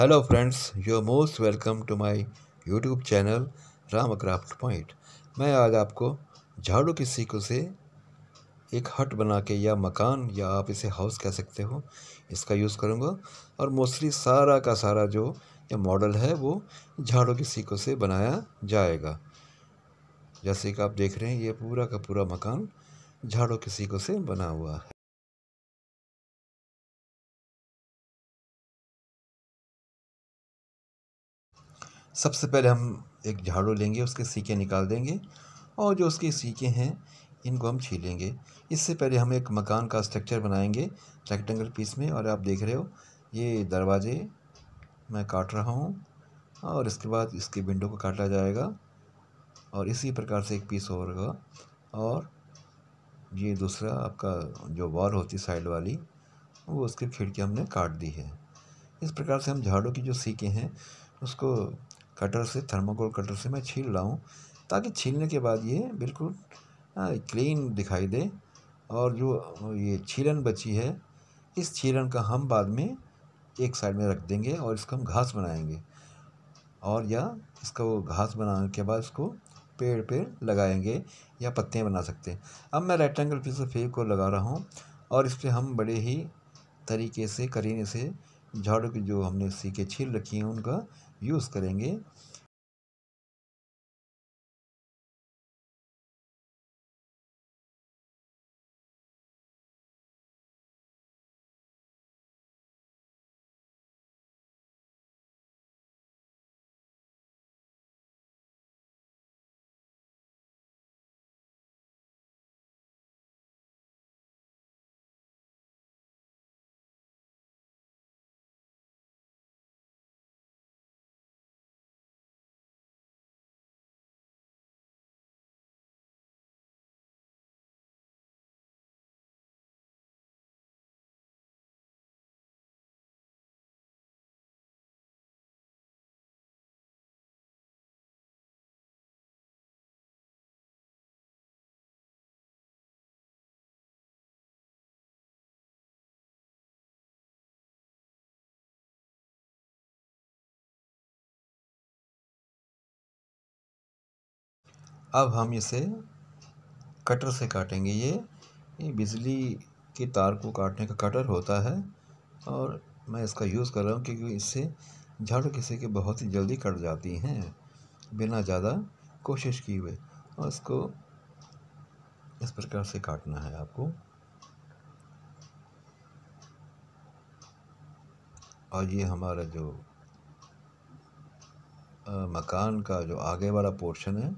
hello friends you are most welcome to my YouTube channel Ram craft point मैं आज आपको झाड़ू की सीकों से एक हट बना के या मकान या आप इसे हाउस कह सकते हो इसका यूज़ करूँगा और मोस्टली सारा का सारा जो ये मॉडल है वो झाड़ू की सीकों से बनाया जाएगा जैसे कि आप देख रहे हैं ये पूरा का पूरा मकान झाड़ू की सीकों से बना हुआ है सबसे पहले हम एक झाड़ू लेंगे उसके सीके निकाल देंगे और जो उसके सीके हैं इनको हम छीलेंगे इससे पहले हम एक मकान का स्ट्रक्चर बनाएंगे रेक्टेंगल पीस में और आप देख रहे हो ये दरवाजे मैं काट रहा हूँ और इसके बाद इसके विंडो को काटा जाएगा और इसी प्रकार से एक पीस होगा और ये दूसरा आपका जो वॉल होती साइड वाली वो उसकी खिड़की हमने काट दी है इस प्रकार से हम झाड़ू की जो सीके हैं उसको कटर से थर्माकोल कटर से मैं छील रहा हूँ ताकि छीलने के बाद ये बिल्कुल क्लीन दिखाई दे और जो ये छीलन बची है इस छीलन का हम बाद में एक साइड में रख देंगे और इसका हम घास बनाएंगे और या इसका वो घास बनाने के बाद इसको पेड़ पेड़ लगाएंगे या पत्ते बना सकते हैं अब मैं रेक्टेंगल पीस ऑफ फेव को लगा रहा हूँ और इस पर हम बड़े ही तरीके से करीने से झाड़ू की जो हमने सीखे छील रखी हैं उनका यूज़ करेंगे अब हम इसे कटर से काटेंगे ये बिजली की तार को काटने का कटर होता है और मैं इसका यूज़ कर रहा हूँ क्योंकि इससे झाड़ू किसी के बहुत ही जल्दी कट जाती हैं बिना ज़्यादा कोशिश किए हुए और इसको इस प्रकार से काटना है आपको और ये हमारा जो आ, मकान का जो आगे वाला पोर्शन है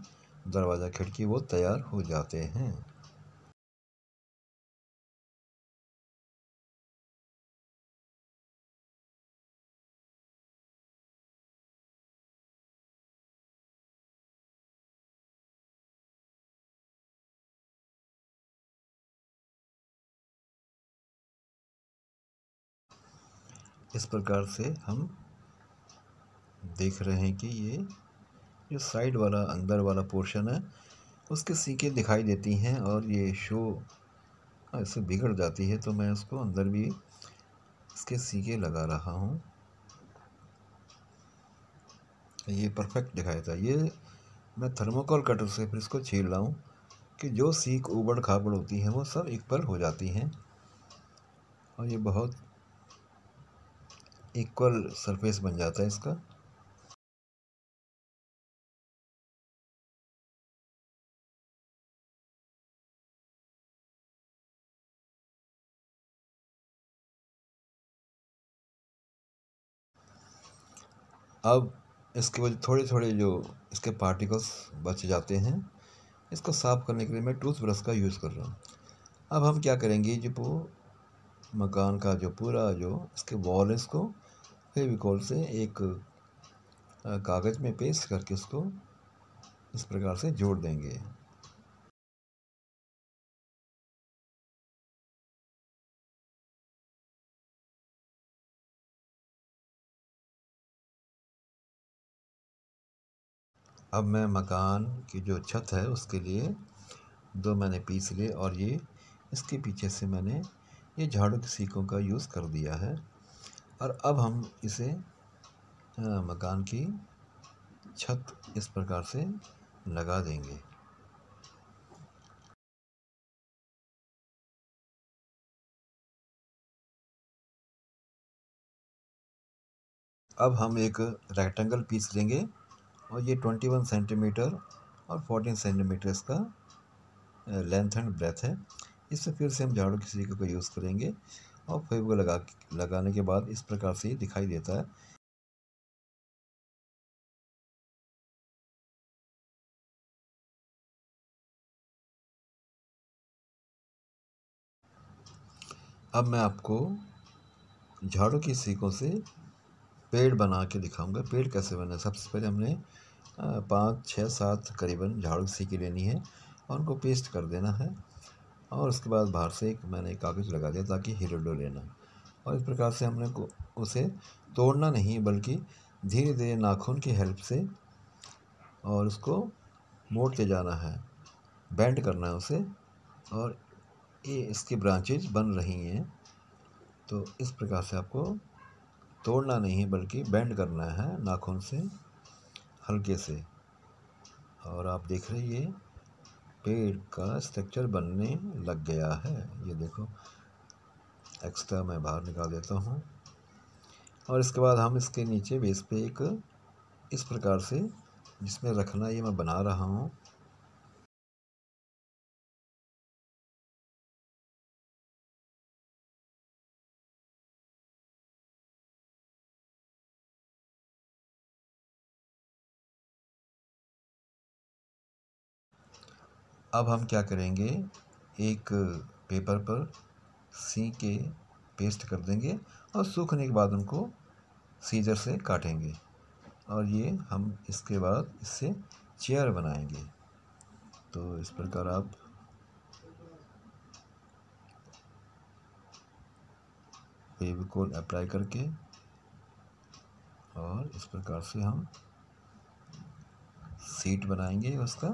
दरवाज़ा खिड़की वो तैयार हो जाते हैं इस प्रकार से हम देख रहे हैं कि ये जो साइड वाला अंदर वाला पोर्शन है उसके सीके दिखाई देती हैं और ये शो ऐसे बिगड़ जाती है तो मैं उसको अंदर भी इसके सीके लगा रहा हूँ ये परफेक्ट दिखाया था ये मैं थर्मोकोल कटर से फिर इसको छील रहा हूँ कि जो सीख उबड़ खाबड़ होती हैं वो सब एक पर हो जाती हैं और ये बहुत इक्वल सरफेस बन जाता है इसका अब इसके वजह थोड़े थोड़े जो इसके पार्टिकल्स बच जाते हैं इसको साफ़ करने के लिए मैं टूथ ब्रश का यूज़ कर रहा हूँ अब हम क्या करेंगे जो वो मकान का जो पूरा जो इसके वॉल है इसको फेविकॉल से एक कागज़ में पेस्ट करके उसको इस प्रकार से जोड़ देंगे अब मैं मकान की जो छत है उसके लिए दो मैंने पीस लिए और ये इसके पीछे से मैंने ये झाड़ू की सीखों का यूज़ कर दिया है और अब हम इसे मकान की छत इस प्रकार से लगा देंगे अब हम एक रेक्टेंगल पीस लेंगे और ये ट्वेंटी वन सेंटीमीटर और फोर्टीन सेंटीमीटर इसका लेंथ एंड ब्रेथ है इससे फिर से हम झाड़ू किसी को यूज़ करेंगे और फेब को लगा लगाने के बाद इस प्रकार से दिखाई देता है अब मैं आपको झाड़ू की सीखों से पेड़ बना के दिखाऊंगा पेड़ कैसे बना सबसे पहले हमने पाँच छः सात करीबन झाड़ू की लेनी है और उनको पेस्ट कर देना है और उसके बाद बाहर से एक मैंने कागज़ लगा दिया ताकि हिरोडो लेना और इस प्रकार से हमने को उसे तोड़ना नहीं बल्कि धीरे धीरे नाखून की हेल्प से और उसको मोड़ते जाना है बैंड करना है उसे और ये इसकी ब्रांचेज बन रही हैं तो इस प्रकार से आपको तोड़ना नहीं है बल्कि बैंड करना है नाखून से हल्के से और आप देख रहे ये पेड़ का स्ट्रक्चर बनने लग गया है ये देखो एक्स्ट्रा मैं बाहर निकाल देता हूँ और इसके बाद हम इसके नीचे बेस पे एक इस प्रकार से जिसमें रखना ये मैं बना रहा हूँ अब हम क्या करेंगे एक पेपर पर सी के पेस्ट कर देंगे और सूखने के बाद उनको सीजर से काटेंगे और ये हम इसके बाद इससे चेयर बनाएंगे तो इस प्रकार आप फेविकोल अप्लाई करके और इस प्रकार से हम सीट बनाएंगे उसका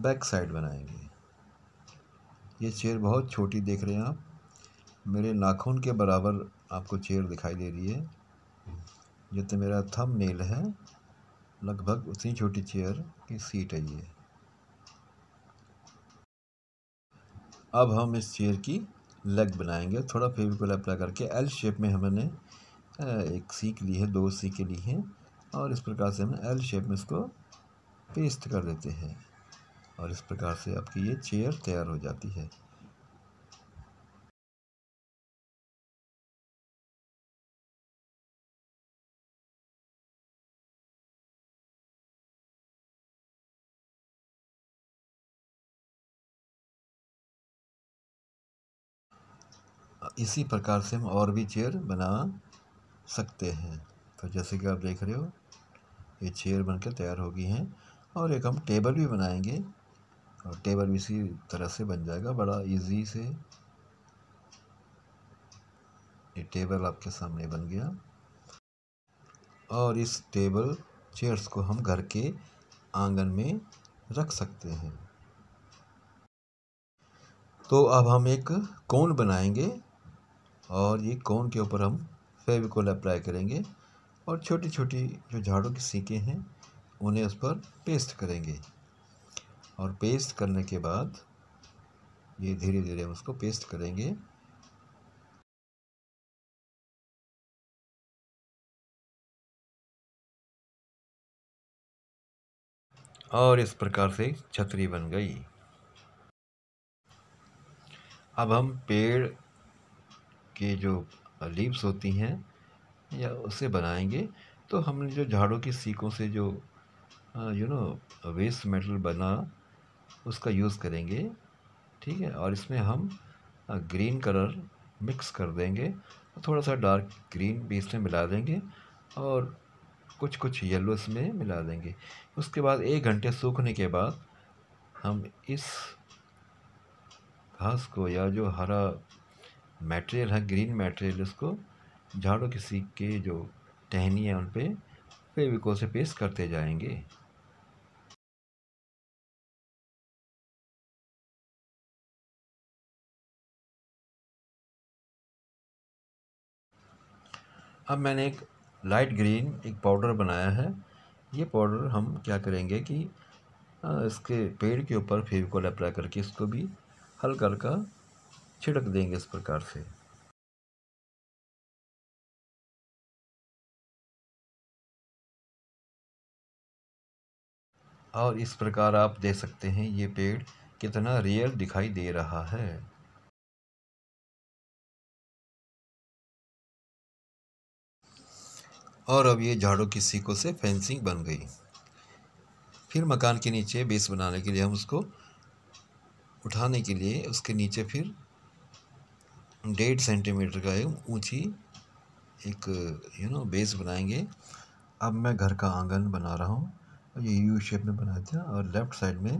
बैक साइड बनाएंगे ये चेयर बहुत छोटी देख रहे हैं आप मेरे नाखून के बराबर आपको चेयर दिखाई दे रही है ये तो मेरा थम नेल है लगभग उतनी छोटी चेयर की सीट है ये अब हम इस चेयर की लेग बनाएंगे थोड़ा फेविकोल अप्लाई करके एल शेप में हमने एक सीख ली है दो सीखें ली हैं और इस प्रकार से हम एल शेप में इसको पेस्ट कर देते हैं और इस प्रकार से आपकी ये चेयर तैयार हो जाती है इसी प्रकार से हम और भी चेयर बना सकते हैं तो जैसे कि आप देख रहे हो ये चेयर बनकर तैयार हो गई हैं और एक हम टेबल भी बनाएंगे और टेबल भी इसी तरह से बन जाएगा बड़ा इजी से ये टेबल आपके सामने बन गया और इस टेबल चेयर्स को हम घर के आंगन में रख सकते हैं तो अब हम एक कोन बनाएंगे और ये कोन के ऊपर हम फेविकोल अप्लाई करेंगे और छोटी छोटी जो झाड़ों की सीकें हैं उन्हें उस पर पेस्ट करेंगे और पेस्ट करने के बाद ये धीरे धीरे हम उसको पेस्ट करेंगे और इस प्रकार से छतरी बन गई अब हम पेड़ के जो लीव्स होती हैं या उसे बनाएंगे तो हमने जो झाड़ों की सीकों से जो यू नो वेस्ट मेटल बना उसका यूज़ करेंगे ठीक है और इसमें हम ग्रीन कलर मिक्स कर देंगे थोड़ा सा डार्क ग्रीन भी इसमें मिला देंगे और कुछ कुछ येलो इसमें मिला देंगे उसके बाद एक घंटे सूखने के बाद हम इस घास को या जो हरा मटेरियल है ग्रीन मटेरियल उसको झाड़ू किसी सीख के जो टहनी है उन पर फेविको से पेस्ट करते जाएंगे अब मैंने एक लाइट ग्रीन एक पाउडर बनाया है ये पाउडर हम क्या करेंगे कि इसके पेड़ के ऊपर फेविकॉल अप्लाई करके इसको भी हल्का हल्का छिड़क देंगे इस प्रकार से और इस प्रकार आप देख सकते हैं ये पेड़ कितना रियल दिखाई दे रहा है और अब ये झाड़ू की सीकों से फेंसिंग बन गई फिर मकान के नीचे बेस बनाने के लिए हम उसको उठाने के लिए उसके नीचे फिर डेढ़ सेंटीमीटर का एक ऊँची एक यू नो बेस बनाएंगे अब मैं घर का आंगन बना रहा हूँ ये यू शेप में बना दिया और लेफ़्ट साइड में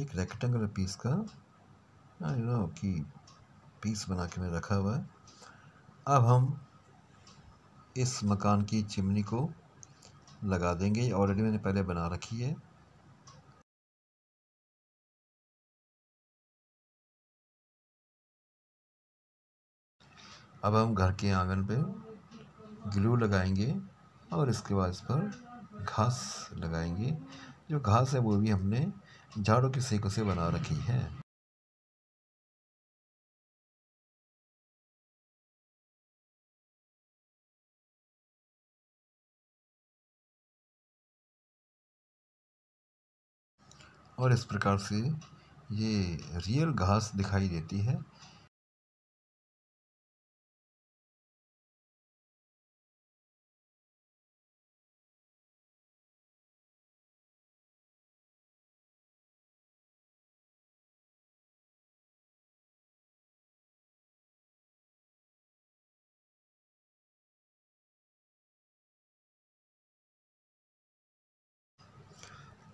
एक रेक्टेंगुलर पीस का यू नो की पीस बना के मैं रखा हुआ है अब हम इस मकान की चिमनी को लगा देंगे ऑलरेडी मैंने पहले बना रखी है अब हम घर के आंगन पे ग्लू लगाएंगे और इसके बाद इस पर घास लगाएंगे जो घास है वो भी हमने झाड़ों की सीकों से बना रखी है और इस प्रकार से ये रियल घास दिखाई देती है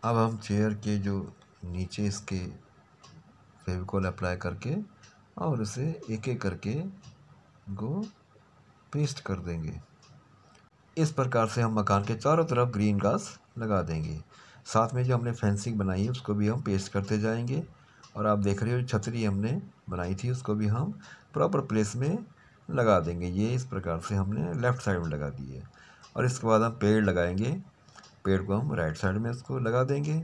अब हम चेयर के जो नीचे इसके फेविकॉल अप्लाई करके और इसे एक एक करके इनको पेस्ट कर देंगे इस प्रकार से हम मकान के चारों तरफ ग्रीन घास लगा देंगे साथ में जो हमने फेंसिंग बनाई है उसको भी हम पेस्ट करते जाएंगे और आप देख रहे हो छतरी हमने बनाई थी उसको भी हम प्रॉपर प्लेस में लगा देंगे ये इस प्रकार से हमने लेफ़्ट साइड में लगा दी है और इसके बाद हम पेड़ लगाएंगे पेड़ को हम राइट साइड में उसको लगा देंगे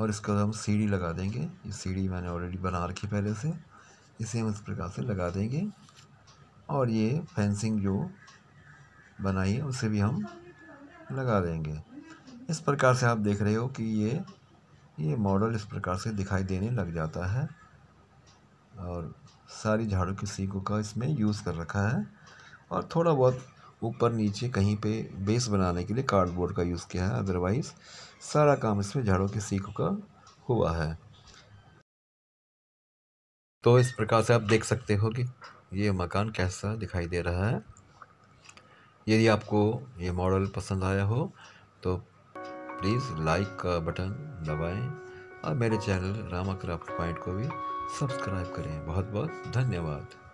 और इसका हम सीढ़ी लगा देंगे ये सीढ़ी मैंने ऑलरेडी बना रखी पहले से इसे हम इस प्रकार से लगा देंगे और ये फेंसिंग जो बनाई है उसे भी हम लगा देंगे इस प्रकार से आप देख रहे हो कि ये ये मॉडल इस प्रकार से दिखाई देने लग जाता है और सारी झाड़ू की सीखों का इसमें यूज़ कर रखा है और थोड़ा बहुत ऊपर नीचे कहीं पे बेस बनाने के लिए कार्डबोर्ड का यूज़ किया है अदरवाइज़ सारा काम इसमें झाड़ों की सीखों का हुआ है तो इस प्रकार से आप देख सकते हो कि ये मकान कैसा दिखाई दे रहा है यदि आपको ये मॉडल पसंद आया हो तो प्लीज़ लाइक का बटन दबाएं और मेरे चैनल रामा क्राफ्ट पॉइंट को भी सब्सक्राइब करें बहुत बहुत धन्यवाद